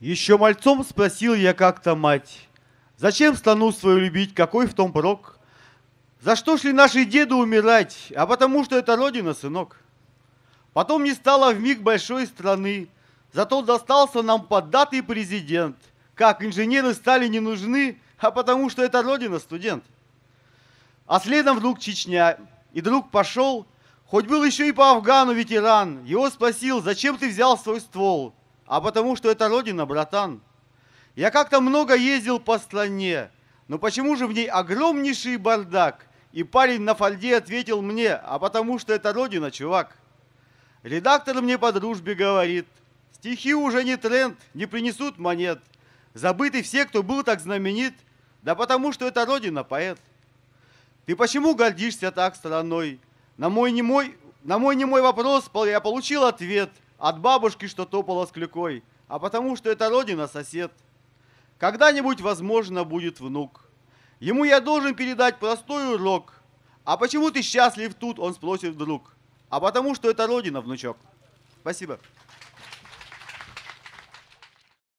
Еще мальцом спросил я как-то мать, Зачем страну свою любить, какой в том порог? За что шли наши деды умирать, а потому что это родина, сынок? Потом не стало в миг большой страны, зато достался нам поддатый президент. Как инженеры стали не нужны, а потому что это родина, студент. А следом вдруг Чечня, и друг пошел, хоть был еще и по Афгану ветеран, его спросил, зачем ты взял свой ствол – а потому что это родина, братан. Я как-то много ездил по стране, но почему же в ней огромнейший бардак? И парень на фольде ответил мне, а потому что это родина, чувак. Редактор мне по дружбе говорит, стихи уже не тренд, не принесут монет. Забыты все, кто был так знаменит, да потому что это родина, поэт. Ты почему гордишься так страной? На мой не мой, на мой не мой вопрос я получил ответ – от бабушки, что топала с клюкой, а потому, что это родина сосед. Когда-нибудь, возможно, будет внук. Ему я должен передать простой урок. А почему ты счастлив тут, он спросит вдруг. А потому, что это родина, внучок. Спасибо.